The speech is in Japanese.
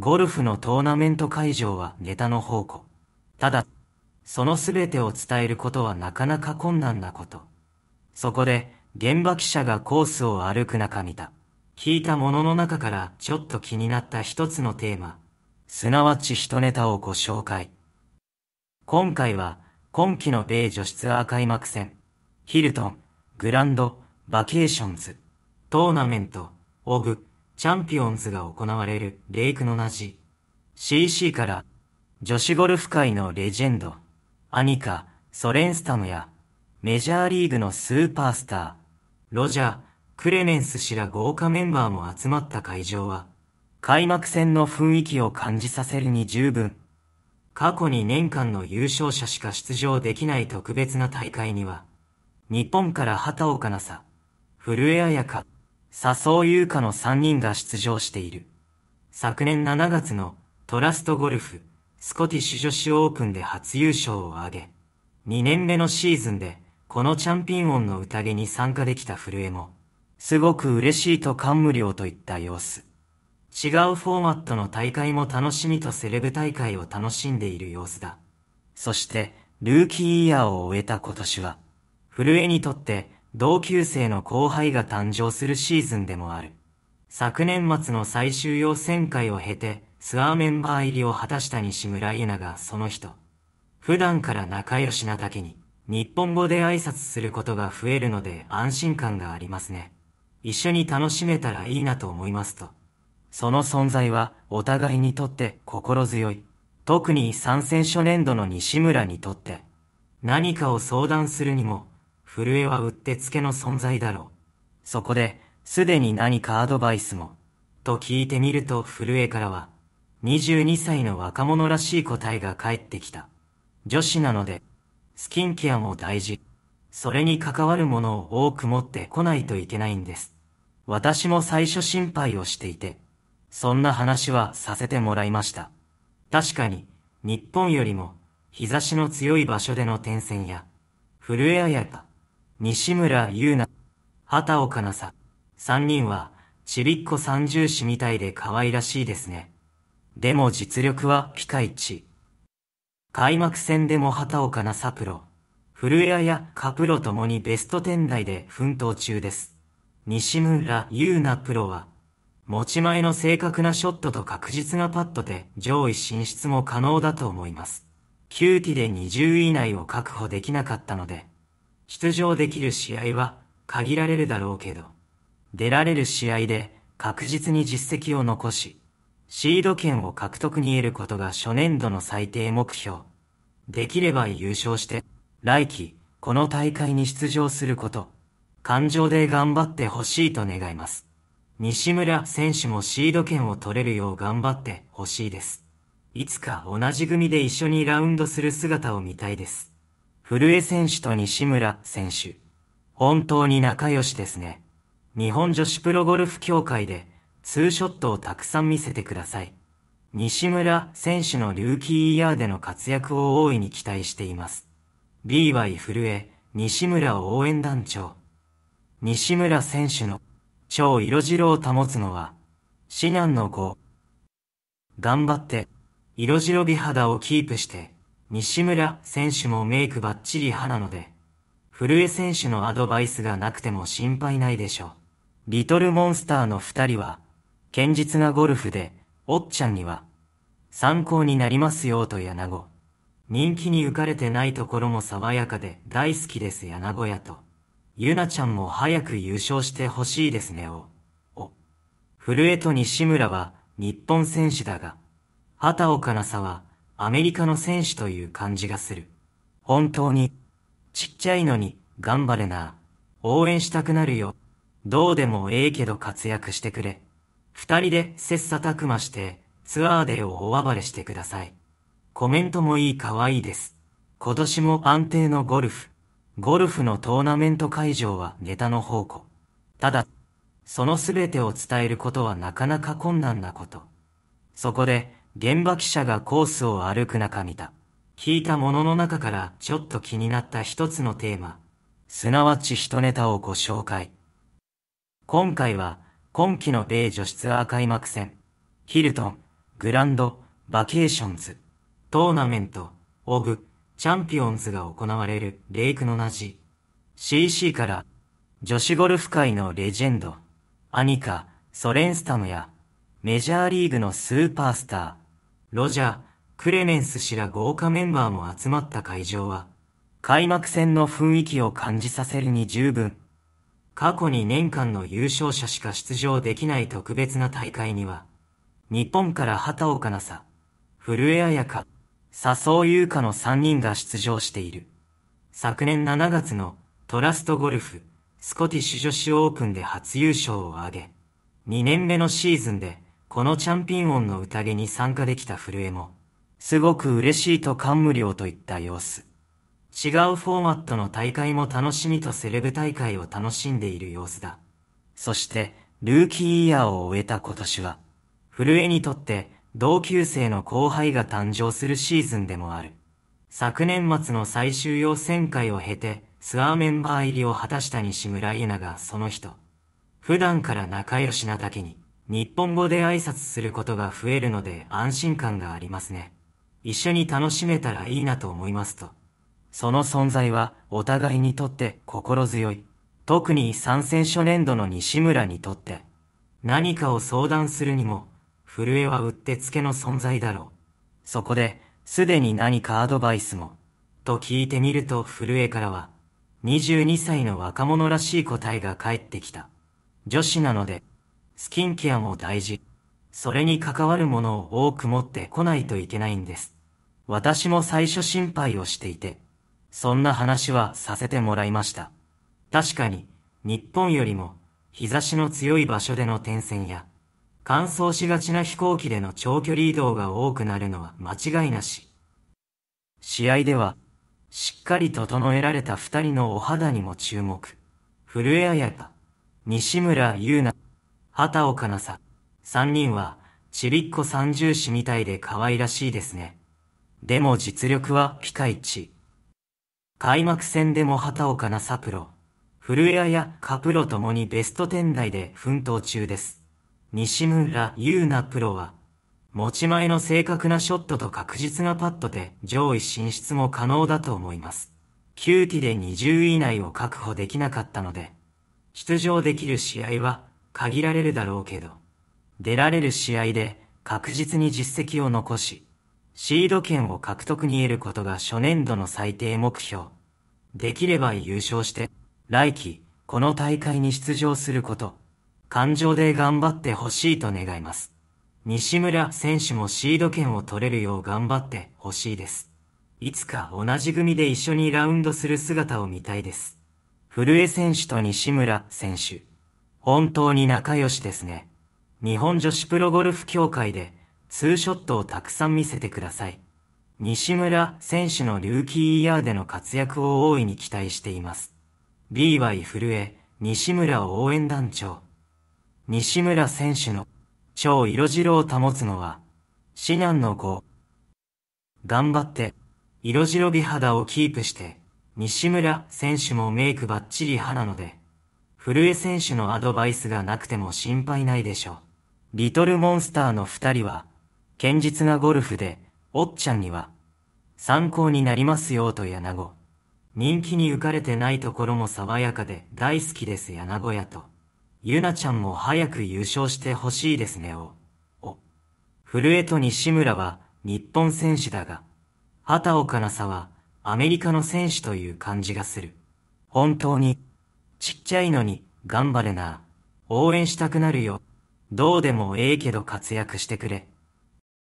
ゴルフのトーナメント会場はネタの宝庫。ただ、その全てを伝えることはなかなか困難なこと。そこで、現場記者がコースを歩く中見た。聞いたものの中からちょっと気になった一つのテーマ。すなわち一ネタをご紹介。今回は、今季の米女子ツアー開幕戦。ヒルトン、グランド、バケーションズ、トーナメント、オグ、チャンピオンズが行われるレイクのなじ CC から女子ゴルフ界のレジェンド、アニカ、ソレンスタムやメジャーリーグのスーパースター、ロジャー、クレメンス氏ら豪華メンバーも集まった会場は開幕戦の雰囲気を感じさせるに十分。過去2年間の優勝者しか出場できない特別な大会には、日本から畑岡奈紗、古江彩香、笹生優香の3人が出場している。昨年7月のトラストゴルフ、スコティッシュ女子オープンで初優勝を挙げ、2年目のシーズンで、このチャンピオンの宴に参加できた古江も、すごく嬉しいと感無量といった様子。違うフォーマットの大会も楽しみとセレブ大会を楽しんでいる様子だ。そして、ルーキーイヤーを終えた今年は、古江にとって同級生の後輩が誕生するシーズンでもある。昨年末の最終予選会を経て、ツアーメンバー入りを果たした西村優奈がその人。普段から仲良しなだけに、日本語で挨拶することが増えるので安心感がありますね。一緒に楽しめたらいいなと思いますと。その存在はお互いにとって心強い。特に参戦初年度の西村にとって、何かを相談するにも古江はうってつけの存在だろう。そこで、すでに何かアドバイスも、と聞いてみると古江からは、22歳の若者らしい答えが返ってきた。女子なので、スキンケアも大事。それに関わるものを多く持ってこないといけないんです。私も最初心配をしていて、そんな話はさせてもらいました。確かに、日本よりも、日差しの強い場所での転戦や、震えあやか、西村優奈、畑岡奈紗、三人は、ちびっこ三重子みたいで可愛らしいですね。でも実力はピカイチ。開幕戦でも畑岡奈紗プロ、古谷やカプロともにベスト10台で奮闘中です。西村優奈プロは、持ち前の正確なショットと確実なパットで上位進出も可能だと思います。キューティで20位以内を確保できなかったので、出場できる試合は限られるだろうけど、出られる試合で確実に実績を残し、シード権を獲得に得ることが初年度の最低目標。できれば優勝して、来季、この大会に出場すること、感情で頑張ってほしいと願います。西村選手もシード権を取れるよう頑張ってほしいです。いつか同じ組で一緒にラウンドする姿を見たいです。古江選手と西村選手。本当に仲良しですね。日本女子プロゴルフ協会で、ツーショットをたくさん見せてください。西村選手のルーキーイヤーでの活躍を大いに期待しています。BY 古江、西村応援団長。西村選手の超色白を保つのは、至難の子。頑張って、色白美肌をキープして、西村選手もメイクバッチリ派なので、古江選手のアドバイスがなくても心配ないでしょう。リトルモンスターの二人は、堅実なゴルフで、おっちゃんには、参考になりますよと柳子。人気に浮かれてないところも爽やかで大好きですなごやと。ゆなちゃんも早く優勝してほしいですねを。お。古江と西村は、日本選手だが、畑岡奈紗は、アメリカの選手という感じがする。本当に、ちっちゃいのに、頑張れな。応援したくなるよ。どうでもええけど活躍してくれ。二人で切磋琢磨して、ツアーデーを大暴れしてください。コメントもいい可愛いです。今年も安定のゴルフ。ゴルフのトーナメント会場はネタの宝庫。ただ、その全てを伝えることはなかなか困難なこと。そこで、現場記者がコースを歩く中見た。聞いたものの中からちょっと気になった一つのテーマ。すなわち一ネタをご紹介。今回は、今季の米女子ツアー開幕戦、ヒルトン、グランド、バケーションズ、トーナメント、オグ、チャンピオンズが行われるレイクのなじ、CC から、女子ゴルフ界のレジェンド、アニカ、ソレンスタムや、メジャーリーグのスーパースター、ロジャー、クレメンス氏ら豪華メンバーも集まった会場は、開幕戦の雰囲気を感じさせるに十分。過去2年間の優勝者しか出場できない特別な大会には、日本から畑岡奈紗、古江彩香、笹生優香の3人が出場している。昨年7月のトラストゴルフ、スコティッシュ女子オープンで初優勝を挙げ、2年目のシーズンでこのチャンピオンの宴に参加できた古江も、すごく嬉しいと感無量といった様子。違うフォーマットの大会も楽しみとセレブ大会を楽しんでいる様子だ。そして、ルーキーイヤーを終えた今年は、古江にとって同級生の後輩が誕生するシーズンでもある。昨年末の最終予選会を経て、ツアーメンバー入りを果たした西村ゆ奈がその人。普段から仲良しなだけに。日本語で挨拶することが増えるので安心感がありますね。一緒に楽しめたらいいなと思いますと。その存在はお互いにとって心強い。特に参戦初年度の西村にとって、何かを相談するにも、震えはうってつけの存在だろう。そこで、すでに何かアドバイスも、と聞いてみると震えからは、22歳の若者らしい答えが返ってきた。女子なので、スキンケアも大事。それに関わるものを多く持ってこないといけないんです。私も最初心配をしていて、そんな話はさせてもらいました。確かに、日本よりも、日差しの強い場所での転戦や、乾燥しがちな飛行機での長距離移動が多くなるのは間違いなし。試合では、しっかり整えられた二人のお肌にも注目。古江彩香、西村優奈、畑岡奈紗。三人は、ちびっこ三重子みたいで可愛らしいですね。でも実力はピカイチ。開幕戦でも畑岡奈紗プロ、古谷やカプロともにベスト10台で奮闘中です。西村優奈プロは、持ち前の正確なショットと確実なパットで上位進出も可能だと思います。9期で20位以内を確保できなかったので、出場できる試合は限られるだろうけど、出られる試合で確実に実績を残し、シード権を獲得に得ることが初年度の最低目標。できれば優勝して、来季、この大会に出場すること、感情で頑張ってほしいと願います。西村選手もシード権を取れるよう頑張ってほしいです。いつか同じ組で一緒にラウンドする姿を見たいです。古江選手と西村選手。本当に仲良しですね。日本女子プロゴルフ協会で、ツーショットをたくさん見せてください。西村選手のルーキーイヤーでの活躍を大いに期待しています。BY 古江、西村応援団長。西村選手の超色白を保つのは、至難の子。頑張って、色白美肌をキープして、西村選手もメイクバッチリ派なので、古江選手のアドバイスがなくても心配ないでしょう。リトルモンスターの二人は、堅実なゴルフで、おっちゃんには、参考になりますよと柳子。人気に浮かれてないところも爽やかで大好きです柳子やと。ゆなちゃんも早く優勝してほしいですねを。お。古江と西村は日本選手だが、畑岡奈紗はアメリカの選手という感じがする。本当にちっちゃいのに、頑張れな。応援したくなるよ。どうでもええけど活躍してくれ。